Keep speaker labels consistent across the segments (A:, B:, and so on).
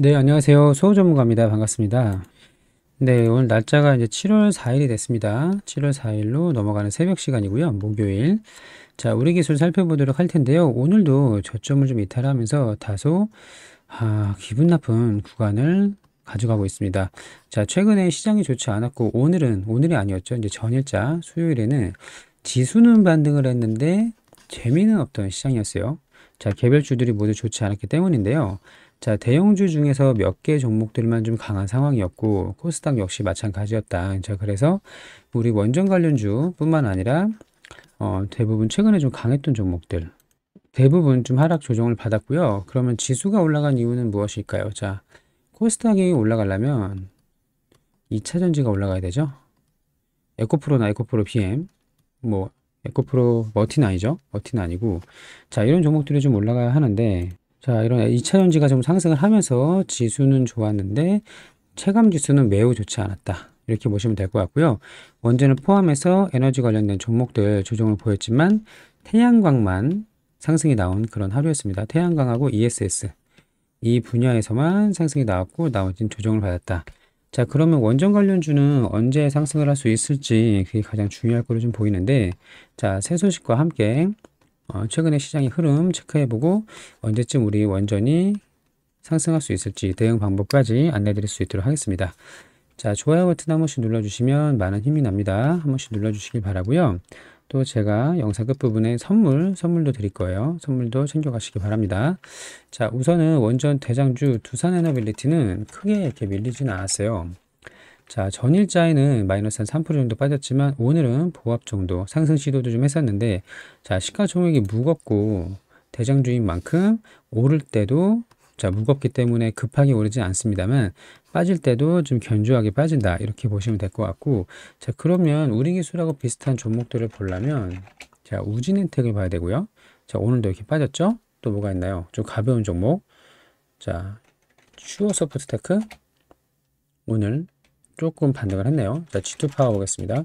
A: 네, 안녕하세요. 소호 전문가입니다. 반갑습니다. 네, 오늘 날짜가 이제 7월 4일이 됐습니다. 7월 4일로 넘어가는 새벽 시간이고요. 목요일. 자, 우리 기술 살펴보도록 할 텐데요. 오늘도 저점을 좀 이탈하면서 다소 아, 기분 나쁜 구간을 가져가고 있습니다. 자, 최근에 시장이 좋지 않았고 오늘은 오늘이 아니었죠. 이제 전일자 수요일에는 지수는 반등을 했는데 재미는 없던 시장이었어요. 자, 개별주들이 모두 좋지 않았기 때문인데요. 자, 대형주 중에서 몇 개 종목들만 좀 강한 상황이었고 코스닥 역시 마찬가지였다. 자, 그래서 우리 원전 관련주뿐만 아니라 어, 대부분 최근에 좀 강했던 종목들 대부분 좀 하락 조정을 받았고요. 그러면 지수가 올라간 이유는 무엇일까요? 자, 코스닥이 올라가려면 2차전지가 올라가야 되죠. 에코프로나 에코프로 BM, 뭐 에코프로 머틴 아니죠? 머틴 아니고 자 이런 종목들이 좀 올라가야 하는데 자, 이런 2차 전지가 좀 상승을 하면서 지수는 좋았는데 체감 지수는 매우 좋지 않았다. 이렇게 보시면 될 것 같고요. 원전을 포함해서 에너지 관련된 종목들 조정을 보였지만 태양광만 상승이 나온 그런 하루였습니다. 태양광하고 ESS 이 분야에서만 상승이 나왔고 나머지는 조정을 받았다. 자 그러면 원전 관련주는 언제 상승을 할 수 있을지 그게 가장 중요할 거로 좀 보이는데 자 새 소식과 함께 어, 최근의 시장의 흐름 체크해보고 언제쯤 우리 완전히 상승할 수 있을지 대응 방법까지 안내드릴 수 있도록 하겠습니다. 자, 좋아요 버튼 한 번씩 눌러주시면 많은 힘이 납니다. 한 번씩 눌러주시길 바라고요. 또 제가 영상 끝부분에 선물, 선물도 드릴 거예요. 선물도 챙겨가시기 바랍니다. 자, 우선은 원전 대장주 두산에너빌리티는 크게 이렇게 밀리진 않았어요. 자, 전일자에는 마이너스 한3% 정도 빠졌지만 오늘은 보합 정도 상승 시도도 좀 했었는데 자, 시가총액이 무겁고 대장주인 만큼 오를 때도 자, 무겁기 때문에 급하게 오르지 않습니다만 빠질 때도 좀 견조하게 빠진다 이렇게 보시면 될 것 같고 자, 그러면 우리 기술하고 비슷한 종목들을 보려면 자, 우진 혜택을 봐야 되고요. 자, 오늘도 이렇게 빠졌죠? 또 뭐가 있나요? 좀 가벼운 종목. 자, 슈어소프트테크 오늘 조금 반등을 했네요. 자, G2 파워 보겠습니다.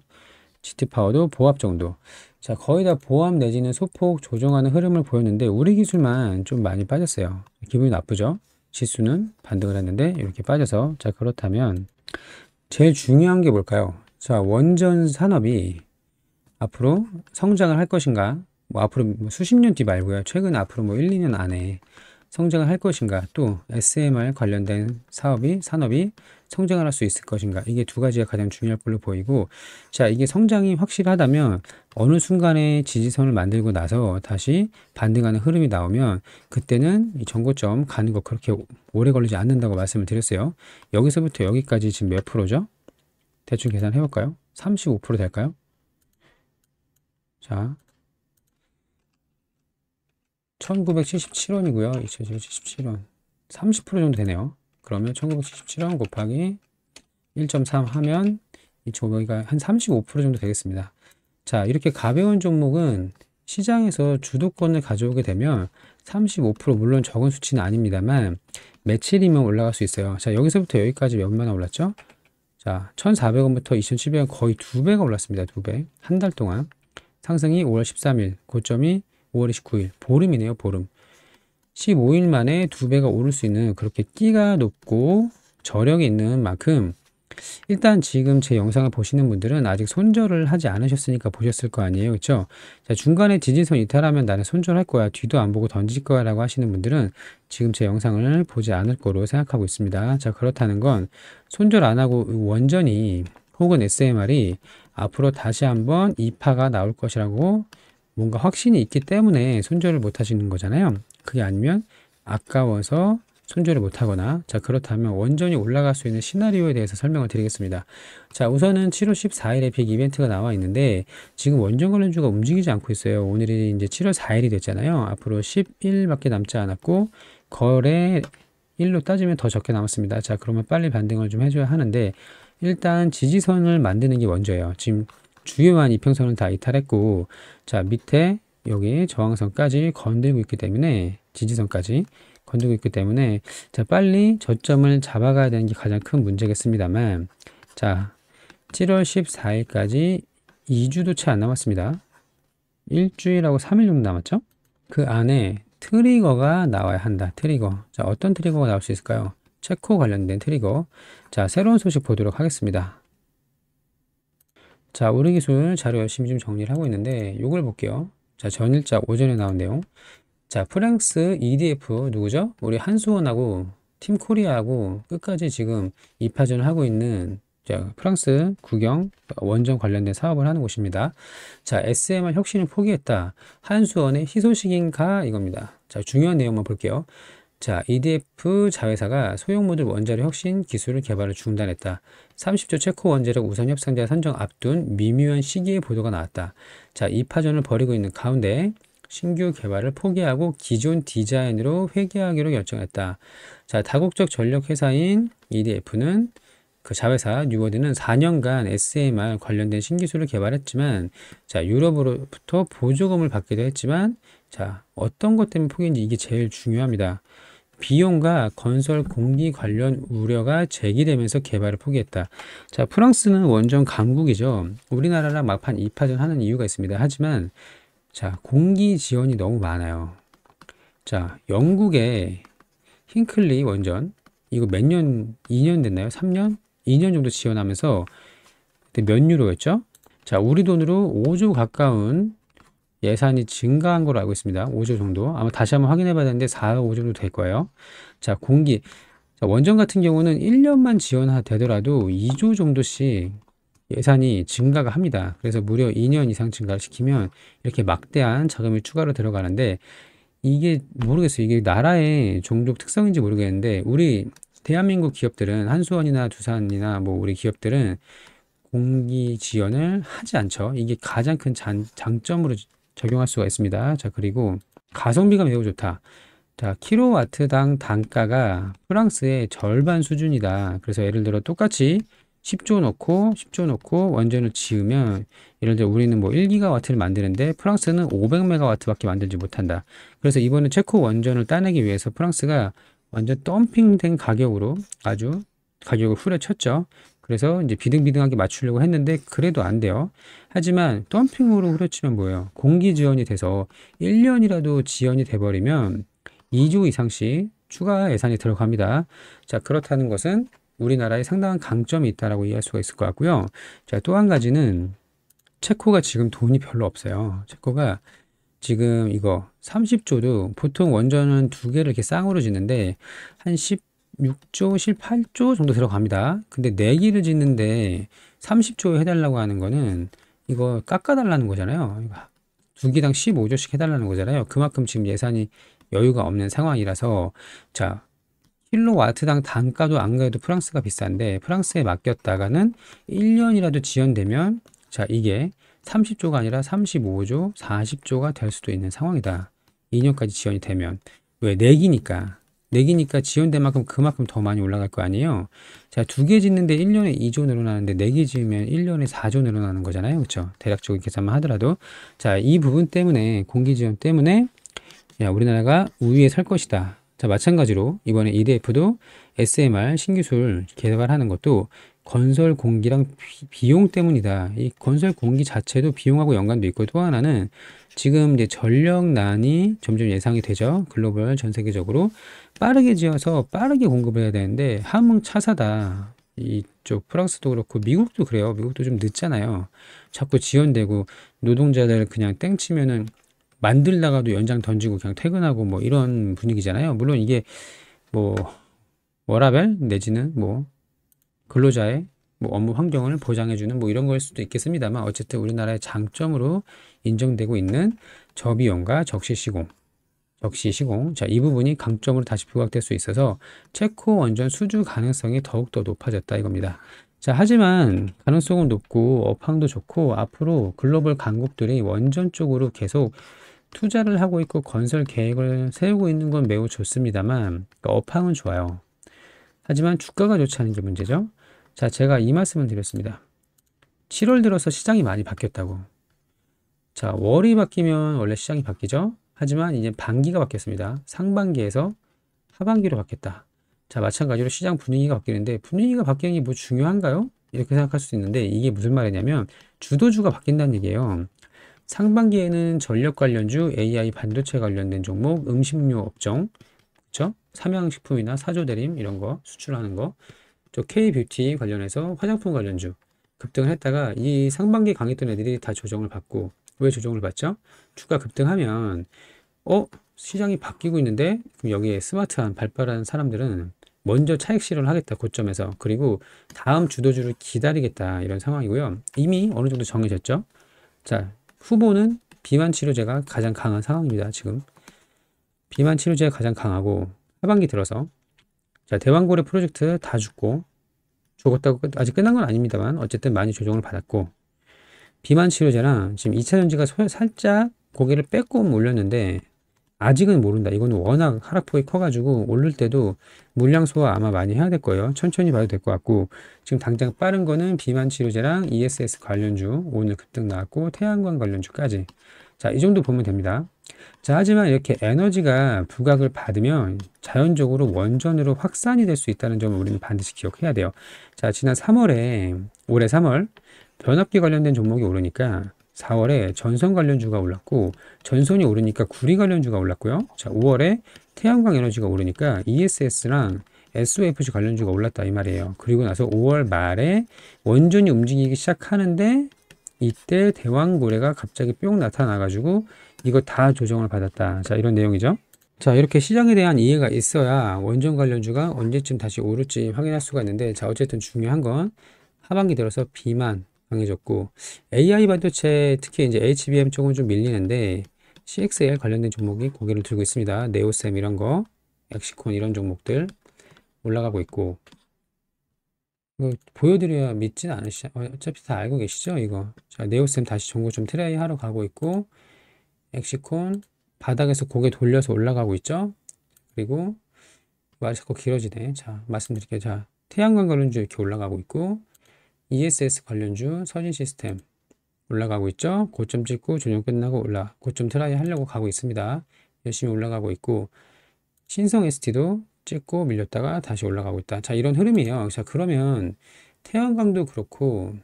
A: GT 파워도 보합 정도. 자, 거의 다 보합 내지는 소폭 조정하는 흐름을 보였는데 우리 기술만 좀 많이 빠졌어요. 기분이 나쁘죠? 지수는 반등을 했는데 이렇게 빠져서 자, 그렇다면 제일 중요한 게 뭘까요? 자, 원전 산업이 앞으로 성장을 할 것인가? 뭐 앞으로 뭐 수십 년 뒤 말고요. 최근 앞으로 뭐 1, 2년 안에 성장을 할 것인가 또 SMR 관련된 사업이 산업이 성장을 할 수 있을 것인가 이게 두 가지가 가장 중요할 걸로 보이고 자 이게 성장이 확실하다면 어느 순간에 지지선을 만들고 나서 다시 반등하는 흐름이 나오면 그때는 이 전고점 가는 거 그렇게 오래 걸리지 않는다고 말씀을 드렸어요 여기서부터 여기까지 지금 몇 프로죠 대충 계산해 볼까요 35% 될까요 자 1977원이고요. 2 0 7 7원30% 정도 되네요. 그러면 1977원 곱하기 1.3 하면 저희가 한 35% 정도 되겠습니다. 자, 이렇게 가벼운 종목은 시장에서 주도권을 가져오게 되면 35% 물론 적은 수치는 아닙니다만 며칠이면 올라갈 수 있어요. 자, 여기서부터 여기까지 몇만 원 올랐죠? 자, 1,400원부터 2,700원 거의 두 배가 올랐습니다. 두 배. 한 달 동안. 상승이 5월 13일, 고점이 5월 29일 보름이네요 보름 15일 만에 두 배가 오를 수 있는 그렇게 끼가 높고 저력이 있는 만큼 일단 지금 제 영상을 보시는 분들은 아직 손절을 하지 않으셨으니까 보셨을 거 아니에요 그쵸자 중간에 지지선 이탈하면 나는 손절할 거야 뒤도 안 보고 던질 거야 라고 하시는 분들은 지금 제 영상을 보지 않을 거로 생각하고 있습니다 자 그렇다는 건 손절 안 하고 원전이 혹은 SMR이 앞으로 다시 한번 2파가 나올 것이라고 뭔가 확신이 있기 때문에 손절을 못 하시는 거잖아요. 그게 아니면 아까워서 손절을 못하거나 자 그렇다면 원전이 올라갈 수 있는 시나리오에 대해서 설명을 드리겠습니다. 자 우선은 7월 14일에 빅 이벤트가 나와 있는데 지금 원전 관련주가 움직이지 않고 있어요. 오늘이 이제 7월 4일이 됐잖아요. 앞으로 10일밖에 남지 않았고 거래 1로 따지면 더 적게 남았습니다. 자 그러면 빨리 반등을 좀 해줘야 하는데 일단 지지선을 만드는 게 먼저예요. 지금 주요한 이평선을 다 이탈했고 자 밑에 여기 저항선까지 건들고 있기 때문에 지지선까지 건들고 있기 때문에 자 빨리 저점을 잡아가야 되는 게 가장 큰 문제겠습니다만 자 7월 14일까지 2주도 채 안 남았습니다. 일주일하고 3일 정도 남았죠? 그 안에 트리거가 나와야 한다. 트리거. 자, 어떤 트리거가 나올 수 있을까요? 체코 관련된 트리거. 자, 새로운 소식 보도록 하겠습니다. 자, 오르기술 자료 열심히 좀 정리를 하고 있는데 요걸 볼게요. 자, 전일자 오전에 나온 내용. 자, 프랑스 EDF 누구죠? 우리 한수원하고 팀 코리아하고 끝까지 지금 입파전을 하고 있는 자, 프랑스 국영 원전 관련된 사업을 하는 곳입니다. 자, SMR 혁신을 포기했다. 한수원의 희소식인가? 이겁니다. 자, 중요한 내용만 볼게요. 자, EDF 자회사가 소형 모듈 원자력 혁신 기술을 개발을 중단했다. 30조 체코 원자력 우선 협상자 선정 앞둔 미묘한 시기의 보도가 나왔다. 자, 이 파전을 벌이고 있는 가운데 신규 개발을 포기하고 기존 디자인으로 회귀하기로 결정했다. 자, 다국적 전력 회사인 EDF는 그 자회사 뉴워드는 4년간 SMR 관련된 신기술을 개발했지만 자 유럽으로부터 보조금을 받기도 했지만 자 어떤 것 때문에 포기했는지 이게 제일 중요합니다. 비용과 건설 공기 관련 우려가 제기되면서 개발을 포기했다. 자, 프랑스는 원전 강국이죠. 우리나라랑 막판 2파전 하는 이유가 있습니다. 하지만 자, 공기 지원이 너무 많아요. 자, 영국의 힌클리 원전 이거 몇 년, 2년 됐나요? 3년? 2년 정도 지원하면서 몇 유로였죠? 자, 우리 돈으로 5조 가까운 예산이 증가한 걸로 알고 있습니다. 5조 정도. 아마 다시 한번 확인해 봐야 되는데 4, 5조 정도 될 거예요. 자, 공기. 자, 원전 같은 경우는 1년만 지원되더라도 2조 정도씩 예산이 증가가 합니다. 그래서 무려 2년 이상 증가를 시키면 이렇게 막대한 자금이 추가로 들어가는데 이게 모르겠어요. 이게 나라의 종족 특성인지 모르겠는데 우리 대한민국 기업들은 한수원이나 두산이나 뭐 우리 기업들은 공기 지원을 하지 않죠. 이게 가장 큰 장, 장점으로 적용할 수가 있습니다. 자, 그리고 가성비가 매우 좋다. 자, 킬로와트당 단가가 프랑스의 절반 수준이다. 그래서 예를 들어 똑같이 10조 넣고 10조 넣고 원전을 지으면 예를 들어 우리는 뭐 1기가와트를 만드는데 프랑스는 500메가와트밖에 만들지 못한다. 그래서 이번에 체코 원전을 따내기 위해서 프랑스가 완전 덤핑된 가격으로 아주 가격을 후려쳤죠. 그래서 이제 비등비등하게 맞추려고 했는데 그래도 안 돼요. 하지만 덤핑으로 후려치면 뭐예요? 공기 지연이 돼서 1년이라도 지연이 돼버리면 2조 이상씩 추가 예산이 들어갑니다. 자 그렇다는 것은 우리나라에 상당한 강점이 있다라고 이해할 수가 있을 것 같고요. 자 또 한 가지는 체코가 지금 돈이 별로 없어요. 체코가 지금 이거 30조도 보통 원전은 두 개를 이렇게 쌍으로 짓는데 한 10, 6조1 8조 정도 들어갑니다. 근데 4기를 짓는데 30조 해달라고 하는 거는 이거 깎아달라는 거잖아요. 두개당 15조씩 해달라는 거잖아요. 그만큼 지금 예산이 여유가 없는 상황이라서 자 킬로와트당 단가도 안 그래도 프랑스가 비싼데 프랑스에 맡겼다가는 1년이라도 지연되면 자 이게 30조가 아니라 35조, 40조가 될 수도 있는 상황이다. 2년까지 지연이 되면 왜 4기니까 4기니까 지연된 만큼 그만큼 더 많이 올라갈 거 아니에요. 자, 두 개 짓는데 1년에 2조 늘어나는데 4개 지으면 1년에 4조 늘어나는 거잖아요. 그렇죠? 대략적인 계산만 하더라도 자, 이 부분 때문에 공기 지연 때문에 야, 우리나라가 우위에 설 것이다. 자, 마찬가지로 이번에 EDF도 SMR 신기술 개발하는 것도 건설 공기랑 비, 용 때문이다. 이 건설 공기 자체도 비용하고 연관도 있고 또 하나는 지금 이제 전력난이 점점 예상이 되죠. 글로벌 전 세계적으로 빠르게 지어서 빠르게 공급을 해야 되는데 한문 차사다. 이쪽 프랑스도 그렇고 미국도 그래요. 미국도 좀 늦잖아요. 자꾸 지연되고 노동자들 그냥 땡치면은 만들다가도 연장 던지고 그냥 퇴근하고 뭐 이런 분위기잖아요. 물론 이게 뭐 워라벨 내지는 뭐 근로자의 뭐 업무 환경을 보장해주는 뭐 이런 걸 수도 있겠습니다만 어쨌든 우리나라의 장점으로 인정되고 있는 저비용과 적시시공 적시 시공 자이 부분이 강점으로 다시 부각될 수 있어서 체코 원전 수주 가능성이 더욱더 높아졌다 이겁니다. 자 하지만 가능성은 높고 업황도 좋고 앞으로 글로벌 강국들이 원전 쪽으로 계속 투자를 하고 있고 건설 계획을 세우고 있는 건 매우 좋습니다만 그러니까 업황은 좋아요. 하지만 주가가 좋지 않은 게 문제죠. 자, 제가 이 말씀을 드렸습니다. 7월 들어서 시장이 많이 바뀌었다고. 자, 월이 바뀌면 원래 시장이 바뀌죠? 하지만 이제 반기가 바뀌었습니다. 상반기에서 하반기로 바뀌었다. 자, 마찬가지로 시장 분위기가 바뀌는데 분위기가 바뀌는 게 뭐 중요한가요? 이렇게 생각할 수도 있는데 이게 무슨 말이냐면 주도주가 바뀐다는 얘기예요. 상반기에는 전력 관련주, AI 반도체 관련된 종목, 음식료 업종, 그렇죠? 삼양식품이나 사조대림 이런 거 수출하는 거저 K뷰티 관련해서 화장품 관련주 급등을 했다가 이 상반기 강했던 애들이 다 조정을 받고 왜 조정을 받죠? 주가 급등하면 어? 시장이 바뀌고 있는데 그럼 여기에 스마트한 발빠른 사람들은 먼저 차익 실현을 하겠다 고점에서 그리고 다음 주도주를 기다리겠다 이런 상황이고요 이미 어느 정도 정해졌죠 자 후보는 비만 치료제가 가장 강한 상황입니다 지금 비만 치료제가 가장 강하고 하반기 들어서 자, 대왕고래 프로젝트 다 죽고 죽었다고 끝, 아직 끝난 건 아닙니다만 어쨌든 많이 조정을 받았고 비만 치료제랑 지금 2차 전지가 소, 살짝 고개를 빼꼼 올렸는데 아직은 모른다. 이거는 워낙 하락폭이 커가지고 오를 때도 물량 소화 아마 많이 해야 될 거예요. 천천히 봐도 될 것 같고 지금 당장 빠른 거는 비만 치료제랑 ESS 관련주 오늘 급등 나왔고 태양광 관련주까지 자 이 정도 보면 됩니다. 자, 하지만 이렇게 에너지가 부각을 받으면 자연적으로 원전으로 확산이 될 수 있다는 점을 우리는 반드시 기억해야 돼요. 자, 지난 3월에, 올해 3월, 변압기 관련된 종목이 오르니까 4월에 전선 관련주가 올랐고, 전선이 오르니까 구리 관련주가 올랐고요. 자, 5월에 태양광 에너지가 오르니까 ESS랑 s o f g 관련주가 올랐다 이 말이에요. 그리고 나서 5월 말에 원전이 움직이기 시작하는데 이때 대왕고래가 갑자기 뿅 나타나가지고 이거 다 조정을 받았다. 자, 이런 내용이죠. 자, 이렇게 시장에 대한 이해가 있어야 원전 관련주가 언제쯤 다시 오를지 확인할 수가 있는데, 자, 어쨌든 중요한 건 하반기 들어서 비만 강해졌고, AI 반도체 특히 이제 HBM 쪽은 좀 밀리는데, CXL 관련된 종목이 고개를 들고 있습니다. 네오셈 이런 거, 엑시콘 이런 종목들 올라가고 있고, 보여드려야 믿진 않으시죠? 어, 어차피 다 알고 계시죠? 이거. 자, 네오셈 다시 정보 좀 트레이 하러 가고 있고, 엑시콘 바닥에서 고개 돌려서 올라가고 있죠. 그리고 말이 자꾸 길어지네. 자, 말씀드릴게요. 자, 태양광 관련주 이렇게 올라가고 있고 ESS 관련주 서진 시스템 올라가고 있죠. 고점 찍고 조정 끝나고 올라 고점 트라이 하려고 가고 있습니다. 열심히 올라가고 있고 신성 ST도 찍고 밀렸다가 다시 올라가고 있다. 자, 이런 흐름이에요. 자, 그러면 태양광도 그렇고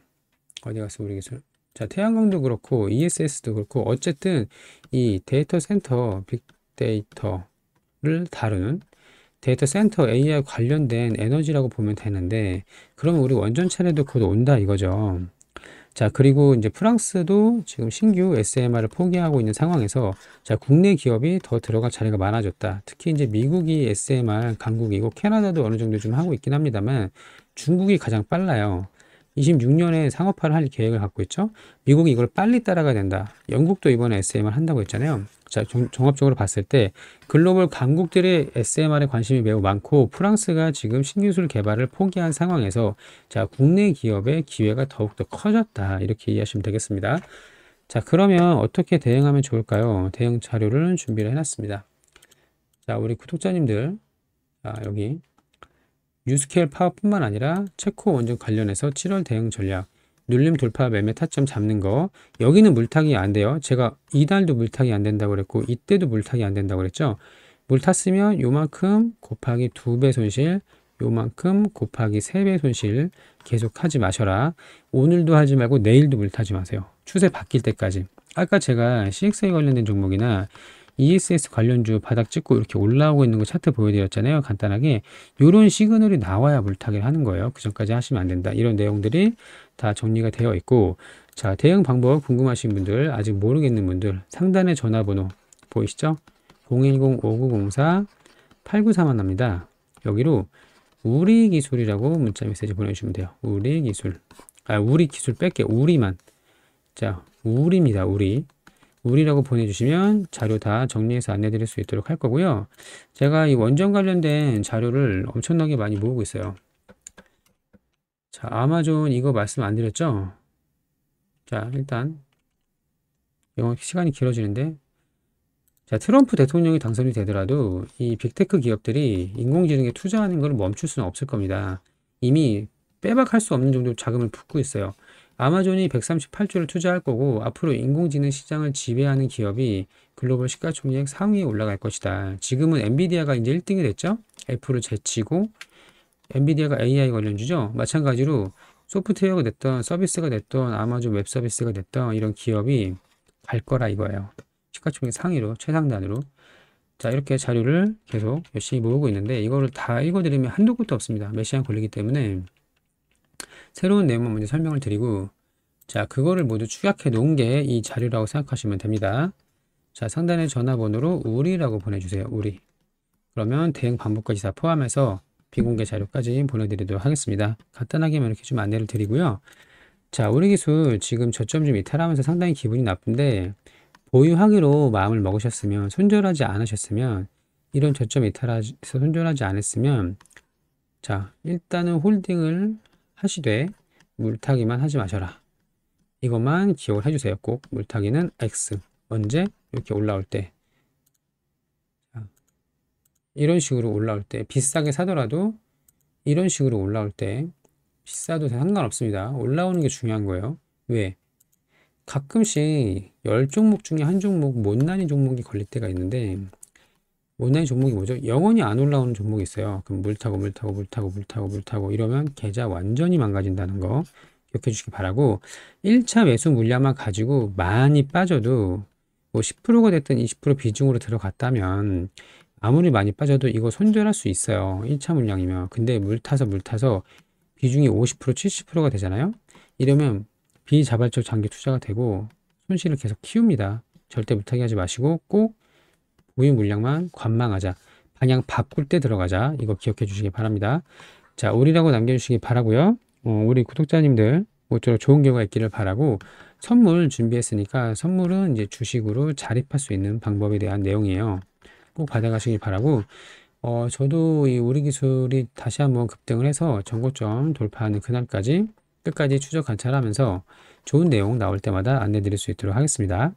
A: 어디 갔어 우리 겠술 자, 태양광도 그렇고 ESS도 그렇고 어쨌든 이 데이터 센터, 빅데이터를 다루는 데이터 센터 AI 관련된 에너지라고 보면 되는데 그러면 우리 원전 차례도 곧 온다 이거죠. 자 그리고 이제 프랑스도 지금 신규 SMR을 포기하고 있는 상황에서 자 국내 기업이 더 들어갈 자리가 많아졌다. 특히 이제 미국이 SMR 강국이고 캐나다도 어느 정도 좀 하고 있긴 합니다만 중국이 가장 빨라요. 26년에 상업화를 할 계획을 갖고 있죠. 미국이 이걸 빨리 따라가야 된다. 영국도 이번에 SMR 한다고 했잖아요. 자, 종합적으로 봤을 때 글로벌 강국들의 SMR에 관심이 매우 많고 프랑스가 지금 신기술 개발을 포기한 상황에서 자, 국내 기업의 기회가 더욱더 커졌다. 이렇게 이해하시면 되겠습니다. 자, 그러면 어떻게 대응하면 좋을까요? 대응 자료를 준비를 해놨습니다. 자, 우리 구독자님들, 아, 여기 뉴스케일 파워뿐만 아니라 체코 원전 관련해서 7월 대응 전략, 눌림 돌파 매매 타점 잡는 거 여기는 물타기 안 돼요. 제가 이달도 물타기 안 된다고 그랬고 이때도 물타기 안 된다고 그랬죠. 물 탔으면 요만큼 곱하기 두 배 손실 요만큼 곱하기 세 배 손실 계속 하지 마셔라. 오늘도 하지 말고 내일도 물 타지 마세요. 추세 바뀔 때까지. 아까 제가 CX에 관련된 종목이나 ESS 관련주 바닥 찍고 이렇게 올라오고 있는 거 차트 보여드렸잖아요. 간단하게 이런 시그널이 나와야 물타기를 하는 거예요. 그 전까지 하시면 안 된다. 이런 내용들이 다 정리가 되어 있고 자 대응 방법 궁금하신 분들 아직 모르겠는 분들 상단에 전화번호 보이시죠? 010-5904 8931입니다. 여기로 우리 기술이라고 문자 메시지 보내주시면 돼요. 우리 기술. 아, 우리 기술 뺄게. 우리만. 자, 우리입니다. 우리. 우리라고 보내주시면 자료 다 정리해서 안내드릴 수 있도록 할 거고요. 제가 이 원전 관련된 자료를 엄청나게 많이 모으고 있어요. 자, 아마존 이거 말씀 안 드렸죠? 자, 일단 영어 시간이 길어지는데 자, 트럼프 대통령이 당선이 되더라도 이 빅테크 기업들이 인공지능에 투자하는 걸 멈출 수는 없을 겁니다. 이미 빼박할 수 없는 정도로 자금을 붓고 있어요. 아마존이 138조를 투자할 거고 앞으로 인공지능 시장을 지배하는 기업이 글로벌 시가총액 상위에 올라갈 것이다. 지금은 엔비디아가 이제 1등이 됐죠. 애플을 제치고 엔비디아가 AI 관련주죠. 마찬가지로 소프트웨어가 됐던 서비스가 됐던 아마존 웹 서비스가 됐던 이런 기업이 갈 거라 이거예요. 시가총액 상위로 최상단으로 자 이렇게 자료를 계속 열심히 모으고 있는데 이거를 다 읽어드리면 한도 끝도 없습니다. 몇 시간 걸리기 때문에 새로운 내용만 먼저 설명을 드리고 자 그거를 모두 축약해 놓은 게 이 자료라고 생각하시면 됩니다. 자 상단에 전화번호로 우리라고 보내주세요. 우리 그러면 대응 방법까지 다 포함해서 비공개 자료까지 보내드리도록 하겠습니다. 간단하게만 뭐 이렇게 좀 안내를 드리고요. 자 우리 기술 지금 저점 좀 이탈하면서 상당히 기분이 나쁜데 보유하기로 마음을 먹으셨으면 손절하지 않으셨으면 이런 저점 이탈해서 손절하지 않았으면 자 일단은 홀딩을 하시되 물타기만 하지 마셔라. 이것만 기억을 해주세요. 꼭 물타기는 X. 언제? 이렇게 올라올 때. 이런 식으로 올라올 때 비싸게 사더라도 이런 식으로 올라올 때 비싸도 상관없습니다. 올라오는 게 중요한 거예요. 왜? 가끔씩 열 종목 중에 한 종목 못난이 종목이 걸릴 때가 있는데 온라인 종목이 뭐죠? 영원히 안 올라오는 종목이 있어요. 그럼 물 타고 물 타고 물 타고 물 타고 물 타고 이러면 계좌 완전히 망가진다는 거 기억해 주시기 바라고 1차 매수 물량만 가지고 많이 빠져도 뭐 10%가 됐든 20% 비중으로 들어갔다면 아무리 많이 빠져도 이거 손절할 수 있어요. 1차 물량이면. 근데 물 타서 물 타서 비중이 50% 70%가 되잖아요. 이러면 비자발적 장기 투자가 되고 손실을 계속 키웁니다. 절대 못하게 하지 마시고 꼭 우유 물량만 관망하자. 방향 바꿀 때 들어가자. 이거 기억해 주시기 바랍니다. 자, 오리라고 남겨주시기 바라고요. 어, 우리 구독자님들 모쪼록 좋은 결과 있기를 바라고 선물 준비했으니까 선물은 이제 주식으로 자립할 수 있는 방법에 대한 내용이에요. 꼭 받아가시길 바라고 어, 저도 이 우리 기술이 다시 한번 급등을 해서 전고점 돌파하는 그날까지 끝까지 추적 관찰하면서 좋은 내용 나올 때마다 안내 드릴 수 있도록 하겠습니다.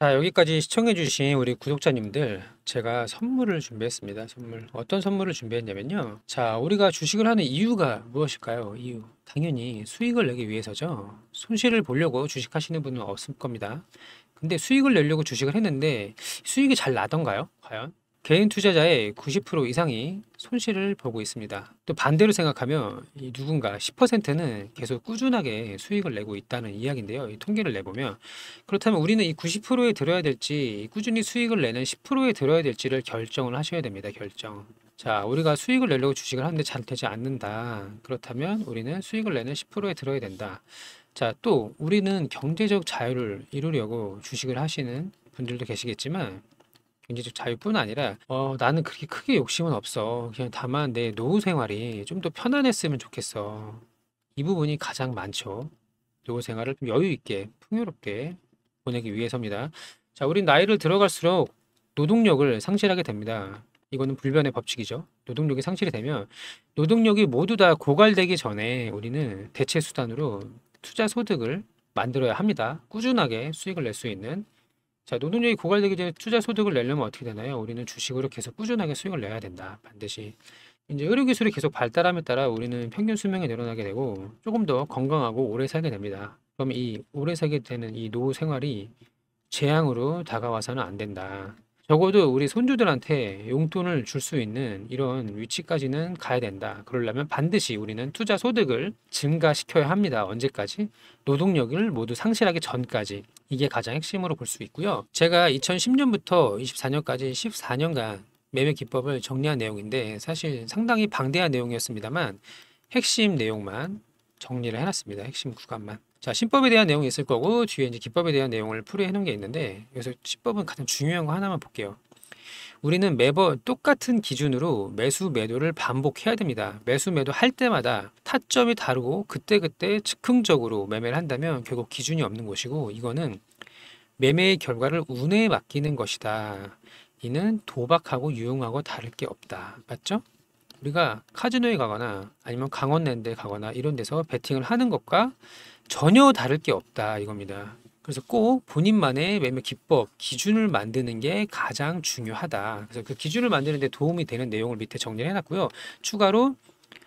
A: 자, 여기까지 시청해주신 우리 구독자님들, 제가 선물을 준비했습니다. 선물. 어떤 선물을 준비했냐면요. 자, 우리가 주식을 하는 이유가 무엇일까요? 이유. 당연히 수익을 내기 위해서죠. 손실을 보려고 주식하시는 분은 없을 겁니다. 근데 수익을 내려고 주식을 했는데 수익이 잘 나던가요? 과연? 개인 투자자의 90% 이상이 손실을 보고 있습니다. 또 반대로 생각하면 누군가 10%는 계속 꾸준하게 수익을 내고 있다는 이야기인데요. 통계를 내보면 그렇다면 우리는 이 90%에 들어야 될지 꾸준히 수익을 내는 10%에 들어야 될지를 결정을 하셔야 됩니다. 결정. 자, 우리가 수익을 내려고 주식을 하는데 잘 되지 않는다. 그렇다면 우리는 수익을 내는 10%에 들어야 된다. 자, 또 우리는 경제적 자유를 이루려고 주식을 하시는 분들도 계시겠지만 경제적 자유뿐 아니라 어, 나는 그렇게 크게 욕심은 없어. 그냥 다만 내 노후 생활이 좀 더 편안했으면 좋겠어. 이 부분이 가장 많죠. 노후 생활을 좀 여유 있게 풍요롭게 보내기 위해서입니다. 자, 우리 나이를 들어갈수록 노동력을 상실하게 됩니다. 이거는 불변의 법칙이죠. 노동력이 상실이 되면 노동력이 모두 다 고갈되기 전에 우리는 대체 수단으로 투자 소득을 만들어야 합니다. 꾸준하게 수익을 낼 수 있는 자, 노동력이 고갈되기 전에 투자 소득을 내려면 어떻게 되나요? 우리는 주식으로 계속 꾸준하게 수익을 내야 된다. 반드시. 이제 의료기술이 계속 발달함에 따라 우리는 평균 수명이 늘어나게 되고 조금 더 건강하고 오래 살게 됩니다. 그럼 이 오래 살게 되는 이 노후 생활이 재앙으로 다가와서는 안 된다. 적어도 우리 손주들한테 용돈을 줄 수 있는 이런 위치까지는 가야 된다. 그러려면 반드시 우리는 투자 소득을 증가시켜야 합니다. 언제까지? 노동력을 모두 상실하기 전까지. 이게 가장 핵심으로 볼 수 있고요. 제가 2010년부터 24년까지 14년간 매매 기법을 정리한 내용인데 사실 상당히 방대한 내용이었습니다만 핵심 내용만 정리를 해놨습니다. 핵심 구간만. 자, 신법에 대한 내용이 있을 거고 뒤에 이제 기법에 대한 내용을 풀이해 놓은 게 있는데 여기서 신법은 가장 중요한 거 하나만 볼게요. 우리는 매번 똑같은 기준으로 매수 매도를 반복해야 됩니다. 매수 매도 할 때마다 타점이 다르고 그때그때 즉흥적으로 매매를 한다면 결국 기준이 없는 것이고 이거는 매매의 결과를 운에 맡기는 것이다. 이는 도박하고 유용하고 다를 게 없다. 맞죠? 우리가 카지노에 가거나 아니면 강원랜드에 가거나 이런 데서 베팅을 하는 것과 전혀 다를 게 없다 이겁니다. 그래서 꼭 본인만의 매매 기법, 기준을 만드는 게 가장 중요하다. 그래서 그 기준을 만드는 데 도움이 되는 내용을 밑에 정리해 놨고요. 추가로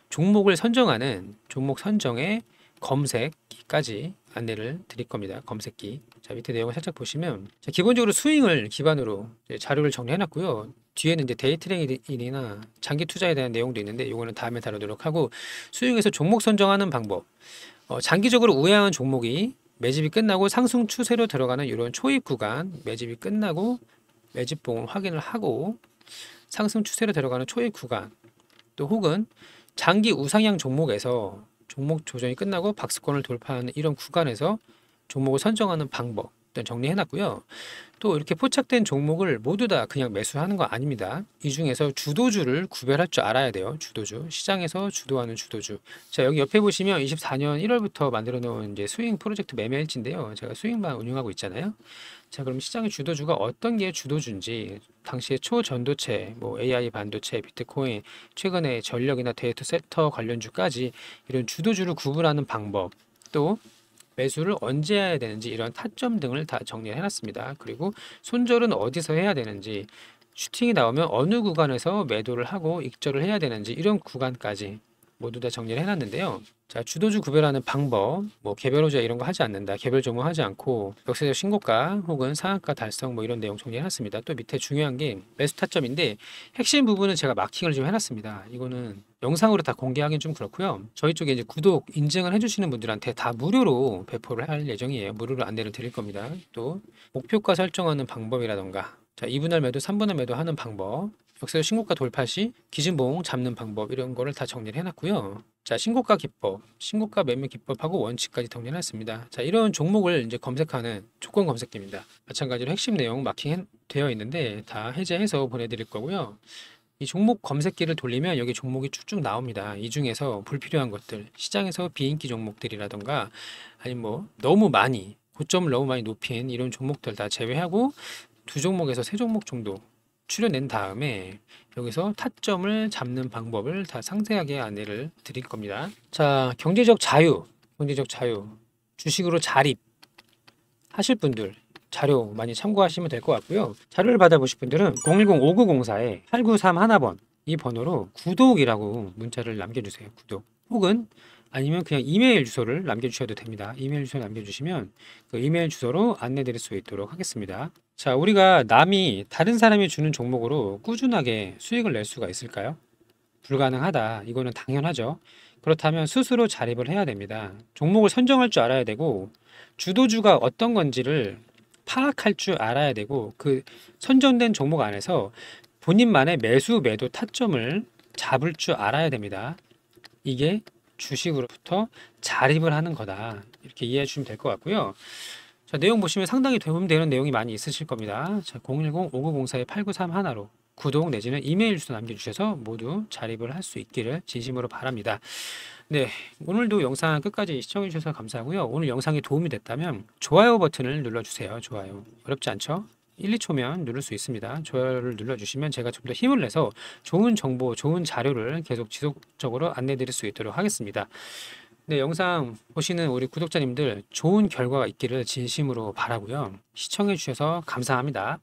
A: 종목을 선정하는 종목 선정의 검색기까지 안내를 드릴 겁니다. 검색기. 자, 밑에 내용을 살짝 보시면 자, 기본적으로 스윙을 기반으로 자료를 정리해 놨고요. 뒤에는 이제 데이트레이딩이나 장기 투자에 대한 내용도 있는데 이거는 다음에 다루도록 하고 스윙에서 종목 선정하는 방법 어, 장기적으로 우회하는 종목이 매집이 끝나고 상승 추세로 들어가는 이런 초입 구간 매집이 끝나고 매집봉을 확인을 하고 상승 추세로 들어가는 초입 구간 또 혹은 장기 우상향 종목에서 종목 조정이 끝나고 박스권을 돌파하는 이런 구간에서 종목을 선정하는 방법 일단 정리해놨고요. 또 이렇게 포착된 종목을 모두 다 그냥 매수하는 거 아닙니다. 이 중에서 주도주를 구별할 줄 알아야 돼요. 주도주. 시장에서 주도하는 주도주. 자, 여기 옆에 보시면 24년 1월부터 만들어 놓은 이제 스윙 프로젝트 매매 일지인데요. 제가 스윙만 운영하고 있잖아요. 자, 그럼 시장의 주도주가 어떤 게 주도주인지 당시에 초전도체, 뭐 AI 반도체, 비트코인, 최근에 전력이나 데이터 센터 관련주까지 이런 주도주를 구분하는 방법 또 매수를 언제 해야 되는지 이런 타점 등을 다 정리해놨습니다. 그리고 손절은 어디서 해야 되는지 슈팅이 나오면 어느 구간에서 매도를 하고 익절을 해야 되는지 이런 구간까지 모두 다 정리를 해놨는데요. 자, 주도주 구별하는 방법, 뭐 개별호재 이런 거 하지 않는다, 개별 종목 하지 않고 역세적 신고가 혹은 상한가 달성 뭐 이런 내용 정리해놨습니다. 또 밑에 중요한 게 매수 타점인데 핵심 부분은 제가 마킹을 좀 해놨습니다. 이거는 영상으로 다 공개하긴 좀 그렇고요. 저희 쪽에 이제 구독 인증을 해주시는 분들한테 다 무료로 배포를 할 예정이에요. 무료로 안내를 드릴 겁니다. 또 목표가 설정하는 방법이라던가 자, 2분할 매도, 3분할 매도 하는 방법, 역세적 신고가 돌파 시 기준봉 잡는 방법 이런 거를 다 정리를 해놨고요. 자, 신고가 기법, 신고가 매매 기법하고 원칙까지 정리해놨습니다. 자, 이런 종목을 이제 검색하는 조건 검색기입니다. 마찬가지로 핵심 내용 마킹되어 있는데 다 해제해서 보내드릴 거고요. 이 종목 검색기를 돌리면 여기 종목이 쭉쭉 나옵니다. 이 중에서 불필요한 것들, 시장에서 비인기 종목들이라던가 아니면 뭐 너무 많이 고점을 너무 많이 높인 이런 종목들 다 제외하고 두 종목에서 세 종목 정도 추려낸 다음에 여기서 타점을 잡는 방법을 다 상세하게 안내를 드릴 겁니다. 자, 경제적 자유, 경제적 자유, 주식으로 자립 하실 분들 자료 많이 참고하시면 될 것 같고요. 자료를 받아보실 분들은 010-5904-8931번 이 번호로 구독이라고 문자를 남겨주세요. 구독 혹은 아니면 그냥 이메일 주소를 남겨주셔도 됩니다. 이메일 주소 남겨주시면 그 이메일 주소로 안내드릴 수 있도록 하겠습니다. 자, 우리가 남이 다른 사람이 주는 종목으로 꾸준하게 수익을 낼 수가 있을까요? 불가능하다. 이거는 당연하죠. 그렇다면 스스로 자립을 해야 됩니다. 종목을 선정할 줄 알아야 되고 주도주가 어떤 건지를 파악할 줄 알아야 되고 그 선정된 종목 안에서 본인만의 매수 매도 타점을 잡을 줄 알아야 됩니다. 이게 주식으로부터 자립을 하는 거다. 이렇게 이해해 주시면 될 것 같고요. 자, 내용 보시면 상당히 도움되는 내용이 많이 있으실 겁니다. 자, 010-5904-8931로 구독 내지는 이메일 주소 남겨주셔서 모두 자립을 할 수 있기를 진심으로 바랍니다. 네, 오늘도 영상 끝까지 시청해주셔서 감사하고요. 오늘 영상이 도움이 됐다면 좋아요 버튼을 눌러주세요. 좋아요. 어렵지 않죠? 1, 2초면 누를 수 있습니다. 좋아요를 눌러주시면 제가 좀 더 힘을 내서 좋은 정보, 좋은 자료를 계속 지속적으로 안내드릴 수 있도록 하겠습니다. 네, 영상 보시는 우리 구독자님들 좋은 결과가 있기를 진심으로 바라고요. 시청해 주셔서 감사합니다.